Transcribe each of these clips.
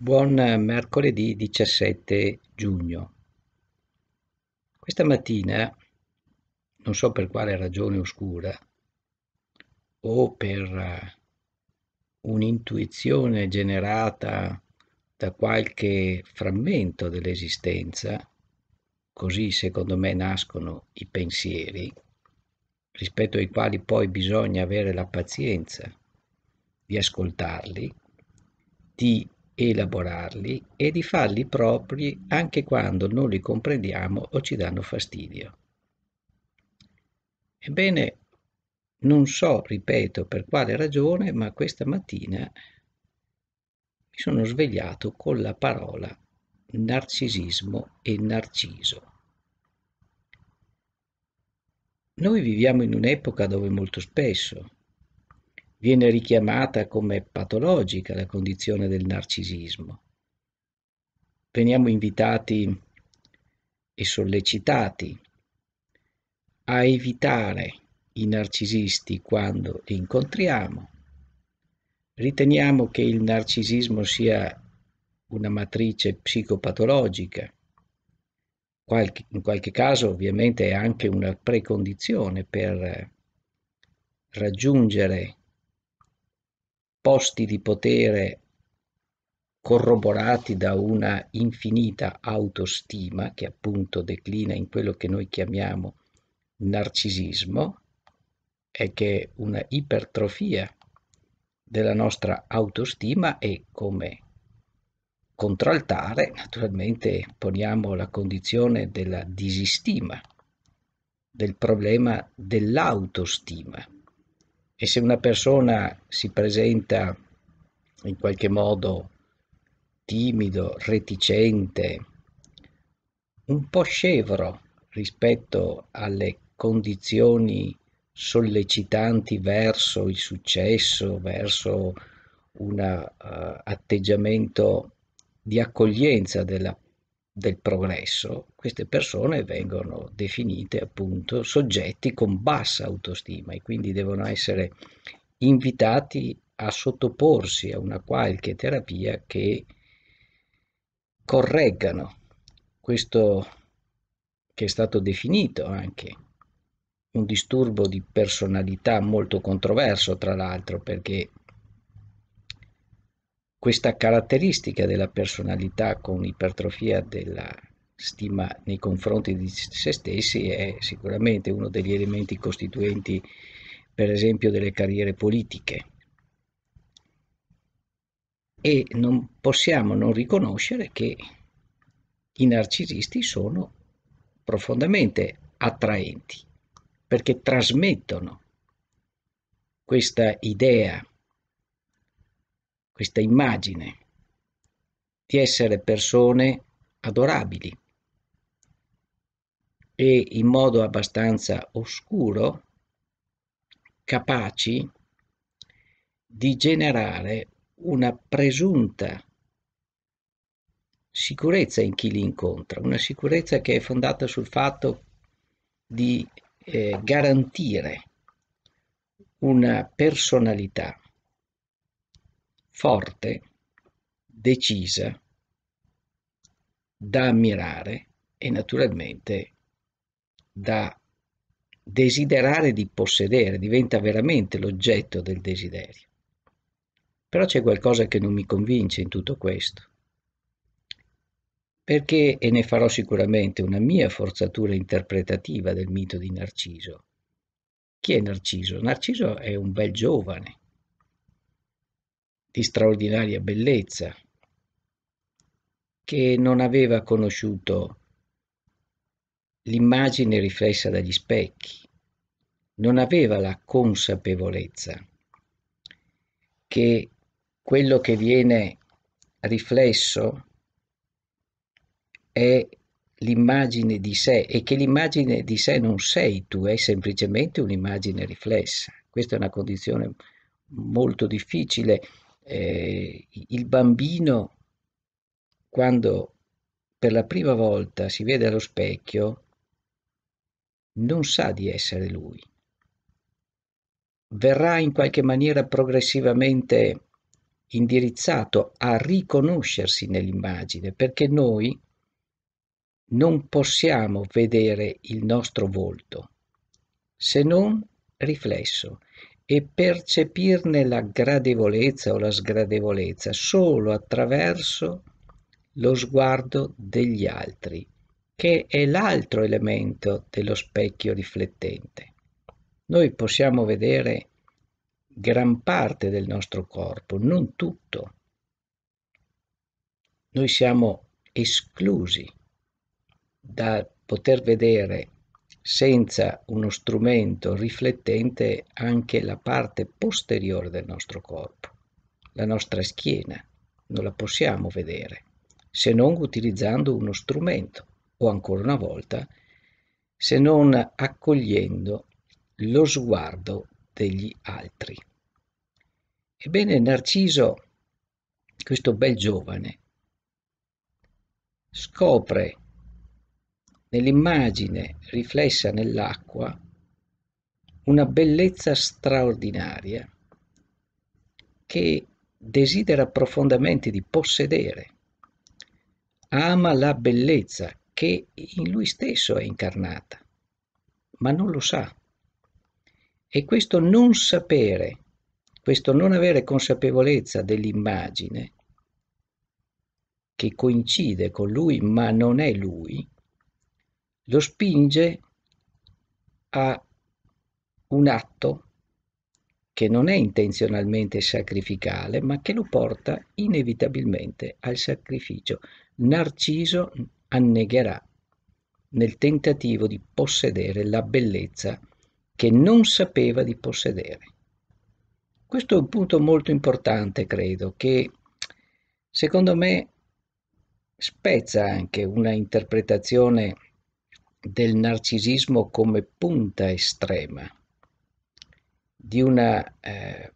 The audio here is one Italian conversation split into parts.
Buon eh, mercoledì 17 giugno. Questa mattina, non so per quale ragione oscura, o per eh, un'intuizione generata da qualche frammento dell'esistenza, così secondo me nascono i pensieri, rispetto ai quali poi bisogna avere la pazienza di ascoltarli, di elaborarli e di farli propri anche quando non li comprendiamo o ci danno fastidio. Ebbene, non so, ripeto, per quale ragione, ma questa mattina mi sono svegliato con la parola narcisismo e narciso. Noi viviamo in un'epoca dove molto spesso viene richiamata come patologica la condizione del narcisismo. Veniamo invitati e sollecitati a evitare i narcisisti quando li incontriamo. Riteniamo che il narcisismo sia una matrice psicopatologica. Qualche, in qualche caso ovviamente è anche una precondizione per raggiungere posti di potere corroborati da una infinita autostima che appunto declina in quello che noi chiamiamo narcisismo e che è una ipertrofia della nostra autostima e come contraltare naturalmente poniamo la condizione della disistima, del problema dell'autostima e se una persona si presenta in qualche modo timido, reticente, un po' scevro rispetto alle condizioni sollecitanti verso il successo, verso un uh, eh, atteggiamento di accoglienza della del progresso, queste persone vengono definite appunto soggetti con bassa autostima e quindi devono essere invitati a sottoporsi a una qualche terapia che correggano questo che è stato definito anche un disturbo di personalità molto controverso tra l'altro perché questa caratteristica della personalità con ipertrofia della stima nei confronti di se stessi è sicuramente uno degli elementi costituenti per esempio delle carriere politiche e non possiamo non riconoscere che i narcisisti sono profondamente attraenti perché trasmettono questa idea questa immagine di essere persone adorabili e in modo abbastanza oscuro capaci di generare una presunta sicurezza in chi li incontra, una sicurezza che è fondata sul fatto di eh, garantire una personalità forte, decisa, da ammirare e naturalmente da desiderare di possedere, diventa veramente l'oggetto del desiderio. Però c'è qualcosa che non mi convince in tutto questo, perché, e ne farò sicuramente una mia forzatura interpretativa del mito di Narciso. Chi è Narciso? Narciso è un bel giovane, di straordinaria bellezza, che non aveva conosciuto l'immagine riflessa dagli specchi, non aveva la consapevolezza che quello che viene riflesso è l'immagine di sé e che l'immagine di sé non sei tu, è semplicemente un'immagine riflessa. Questa è una condizione molto difficile eh, il bambino quando per la prima volta si vede allo specchio non sa di essere lui. Verrà in qualche maniera progressivamente indirizzato a riconoscersi nell'immagine perché noi non possiamo vedere il nostro volto se non riflesso e percepirne la gradevolezza o la sgradevolezza solo attraverso lo sguardo degli altri, che è l'altro elemento dello specchio riflettente. Noi possiamo vedere gran parte del nostro corpo, non tutto. Noi siamo esclusi da poter vedere senza uno strumento riflettente anche la parte posteriore del nostro corpo, la nostra schiena, non la possiamo vedere, se non utilizzando uno strumento o ancora una volta, se non accogliendo lo sguardo degli altri. Ebbene, Narciso, questo bel giovane, scopre nell'immagine riflessa nell'acqua una bellezza straordinaria che desidera profondamente di possedere. Ama la bellezza che in lui stesso è incarnata, ma non lo sa. E questo non sapere, questo non avere consapevolezza dell'immagine, che coincide con lui ma non è lui, lo spinge a un atto che non è intenzionalmente sacrificale, ma che lo porta inevitabilmente al sacrificio. Narciso annegherà nel tentativo di possedere la bellezza che non sapeva di possedere. Questo è un punto molto importante, credo, che secondo me spezza anche una interpretazione del narcisismo come punta estrema, di una eh,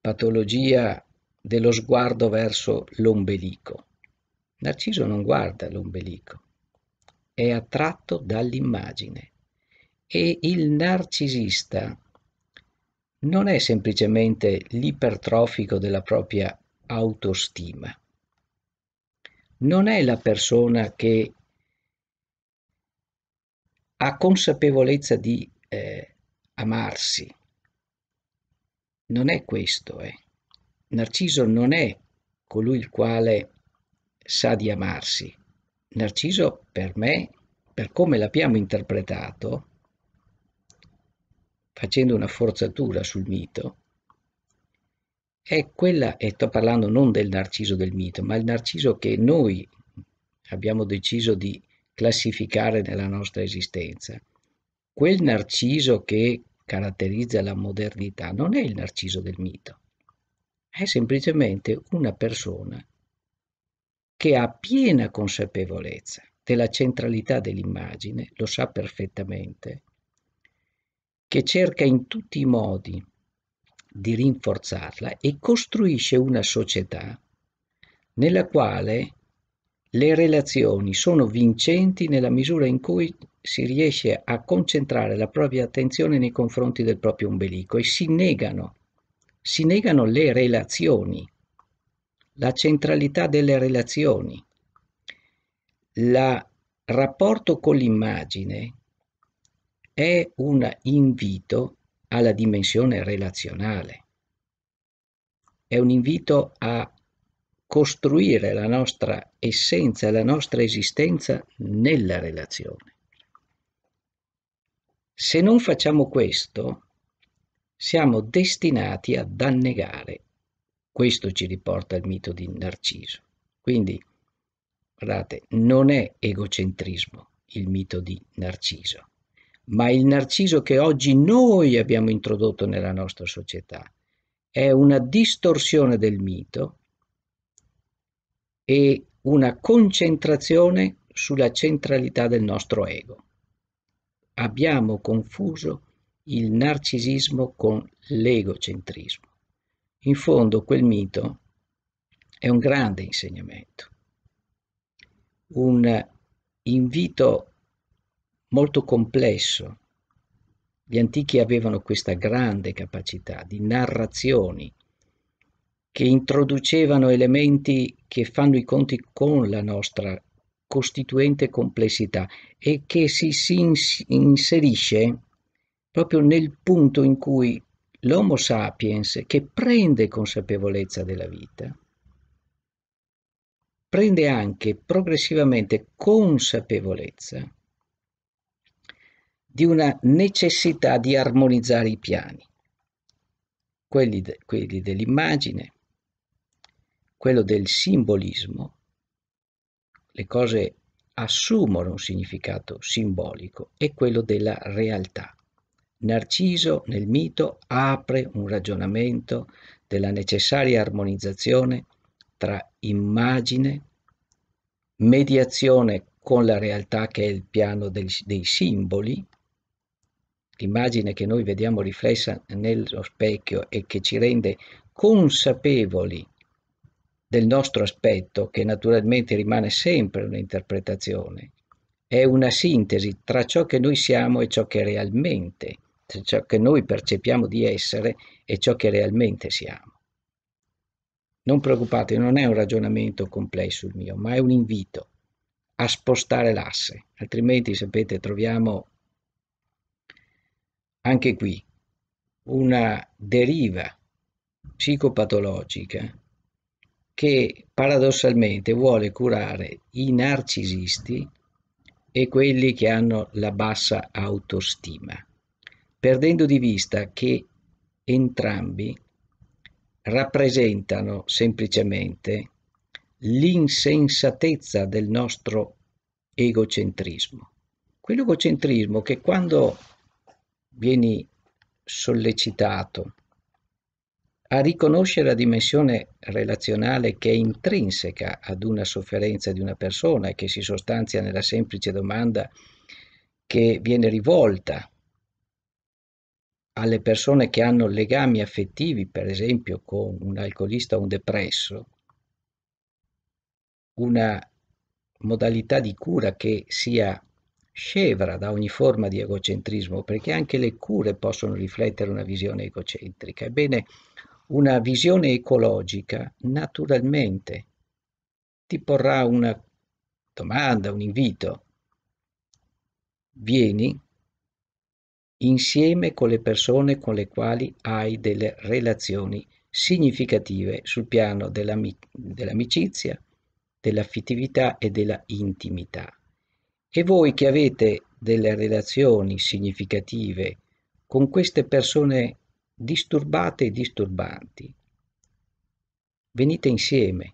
patologia dello sguardo verso l'ombelico. Narciso non guarda l'ombelico, è attratto dall'immagine e il narcisista non è semplicemente l'ipertrofico della propria autostima. Non è la persona che ha consapevolezza di eh, amarsi. Non è questo, eh. Narciso non è colui il quale sa di amarsi. Narciso per me, per come l'abbiamo interpretato, facendo una forzatura sul mito, è quella, e sto parlando non del narciso del mito, ma il narciso che noi abbiamo deciso di classificare nella nostra esistenza. Quel narciso che caratterizza la modernità non è il narciso del mito, è semplicemente una persona che ha piena consapevolezza della centralità dell'immagine, lo sa perfettamente, che cerca in tutti i modi di rinforzarla e costruisce una società nella quale le relazioni sono vincenti nella misura in cui si riesce a concentrare la propria attenzione nei confronti del proprio ombelico e si negano, si negano le relazioni, la centralità delle relazioni, il rapporto con l'immagine è un invito alla dimensione relazionale, è un invito a costruire la nostra essenza, la nostra esistenza nella relazione. Se non facciamo questo, siamo destinati ad annegare. Questo ci riporta il mito di Narciso. Quindi, guardate, non è egocentrismo il mito di Narciso, ma il Narciso che oggi noi abbiamo introdotto nella nostra società è una distorsione del mito e una concentrazione sulla centralità del nostro ego. Abbiamo confuso il narcisismo con l'egocentrismo. In fondo quel mito è un grande insegnamento, un invito molto complesso. Gli antichi avevano questa grande capacità di narrazioni che introducevano elementi che fanno i conti con la nostra costituente complessità e che si, si inserisce proprio nel punto in cui l'Homo sapiens, che prende consapevolezza della vita, prende anche progressivamente consapevolezza di una necessità di armonizzare i piani, quelli, de, quelli dell'immagine, quello del simbolismo, le cose assumono un significato simbolico, è quello della realtà. Narciso nel mito apre un ragionamento della necessaria armonizzazione tra immagine, mediazione con la realtà che è il piano del, dei simboli, l'immagine che noi vediamo riflessa nello specchio e che ci rende consapevoli del nostro aspetto, che naturalmente rimane sempre un'interpretazione, è una sintesi tra ciò che noi siamo e ciò che realmente, ciò che noi percepiamo di essere e ciò che realmente siamo. Non preoccupate, non è un ragionamento complesso il mio, ma è un invito a spostare l'asse, altrimenti sapete troviamo anche qui una deriva psicopatologica che paradossalmente vuole curare i narcisisti e quelli che hanno la bassa autostima, perdendo di vista che entrambi rappresentano semplicemente l'insensatezza del nostro egocentrismo. Quell'egocentrismo che quando vieni sollecitato a riconoscere la dimensione relazionale che è intrinseca ad una sofferenza di una persona e che si sostanzia nella semplice domanda che viene rivolta alle persone che hanno legami affettivi, per esempio con un alcolista o un depresso, una modalità di cura che sia scevra da ogni forma di egocentrismo, perché anche le cure possono riflettere una visione egocentrica. Ebbene, una visione ecologica, naturalmente ti porrà una domanda, un invito. Vieni insieme con le persone con le quali hai delle relazioni significative sul piano dell'amicizia, dell'affettività e della intimità. E voi che avete delle relazioni significative con queste persone disturbate e disturbanti. Venite insieme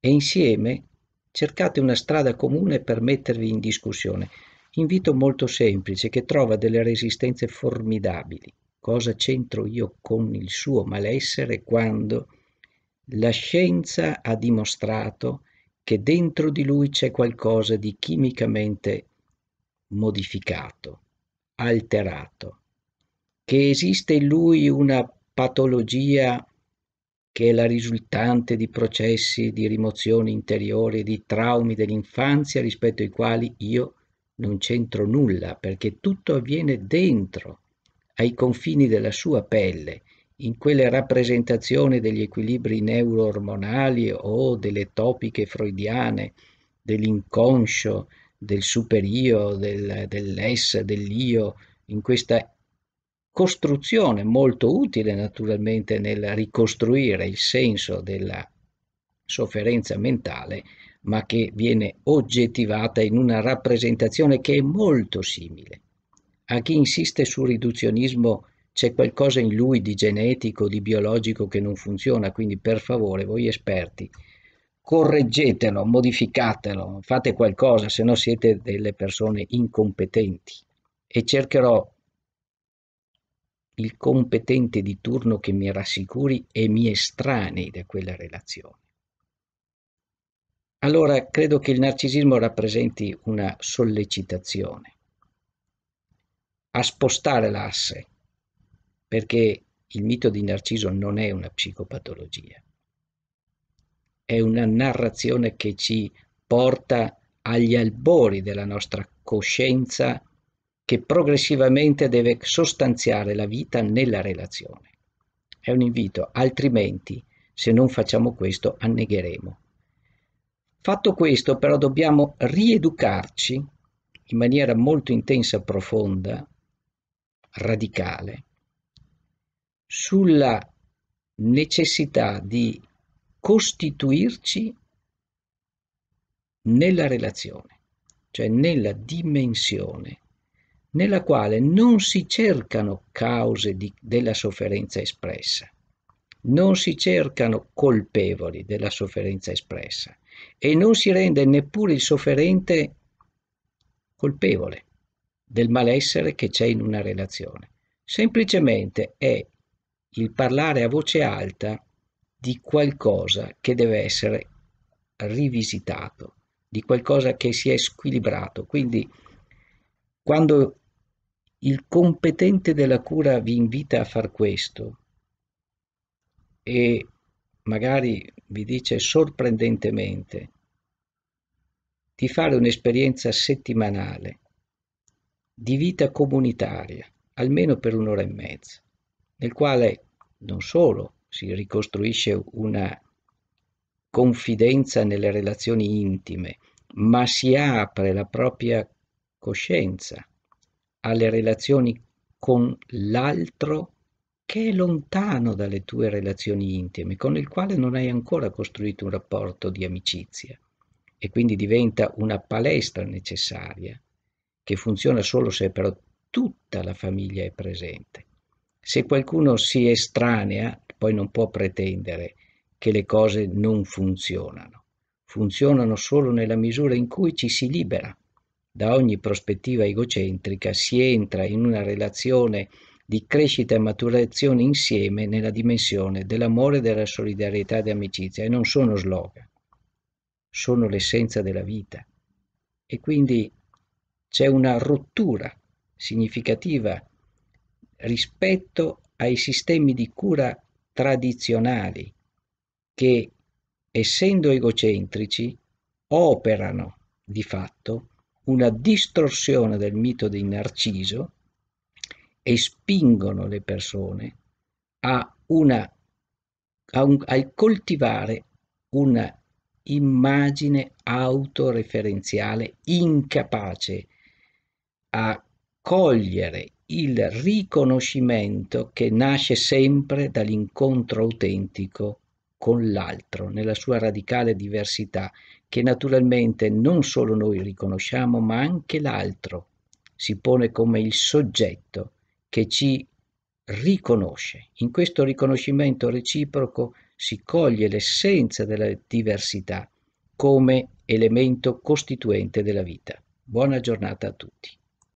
e insieme cercate una strada comune per mettervi in discussione. Invito molto semplice che trova delle resistenze formidabili. Cosa c'entro io con il suo malessere quando la scienza ha dimostrato che dentro di lui c'è qualcosa di chimicamente modificato, alterato che esiste in lui una patologia che è la risultante di processi di rimozione interiore, di traumi dell'infanzia rispetto ai quali io non c'entro nulla, perché tutto avviene dentro, ai confini della sua pelle, in quelle rappresentazioni degli equilibri neuroormonali o delle topiche freudiane, dell'inconscio, del superio, del, dell'ess, dell'io, in questa costruzione molto utile naturalmente nel ricostruire il senso della sofferenza mentale, ma che viene oggettivata in una rappresentazione che è molto simile. A chi insiste sul riduzionismo c'è qualcosa in lui di genetico, di biologico che non funziona, quindi per favore voi esperti correggetelo, modificatelo, fate qualcosa, se no siete delle persone incompetenti e cercherò il competente di turno che mi rassicuri e mi estranei da quella relazione. Allora credo che il narcisismo rappresenti una sollecitazione a spostare l'asse, perché il mito di Narciso non è una psicopatologia, è una narrazione che ci porta agli albori della nostra coscienza che progressivamente deve sostanziare la vita nella relazione. È un invito, altrimenti se non facciamo questo annegheremo. Fatto questo però dobbiamo rieducarci in maniera molto intensa, profonda, radicale, sulla necessità di costituirci nella relazione, cioè nella dimensione nella quale non si cercano cause di, della sofferenza espressa, non si cercano colpevoli della sofferenza espressa e non si rende neppure il sofferente colpevole del malessere che c'è in una relazione. Semplicemente è il parlare a voce alta di qualcosa che deve essere rivisitato, di qualcosa che si è squilibrato. Quindi quando il competente della cura vi invita a far questo e magari vi dice sorprendentemente di fare un'esperienza settimanale di vita comunitaria, almeno per un'ora e mezza, nel quale non solo si ricostruisce una confidenza nelle relazioni intime, ma si apre la propria coscienza alle relazioni con l'altro che è lontano dalle tue relazioni intime, con il quale non hai ancora costruito un rapporto di amicizia e quindi diventa una palestra necessaria che funziona solo se però tutta la famiglia è presente. Se qualcuno si estranea, poi non può pretendere che le cose non funzionano. Funzionano solo nella misura in cui ci si libera da ogni prospettiva egocentrica si entra in una relazione di crescita e maturazione insieme nella dimensione dell'amore, della solidarietà e dell'amicizia e non sono slogan, sono l'essenza della vita. E quindi c'è una rottura significativa rispetto ai sistemi di cura tradizionali che, essendo egocentrici, operano di fatto una distorsione del mito di Narciso e spingono le persone a una, a un, al coltivare una immagine autoreferenziale incapace a cogliere il riconoscimento che nasce sempre dall'incontro autentico con l'altro nella sua radicale diversità che naturalmente non solo noi riconosciamo, ma anche l'altro si pone come il soggetto che ci riconosce. In questo riconoscimento reciproco si coglie l'essenza della diversità come elemento costituente della vita. Buona giornata a tutti.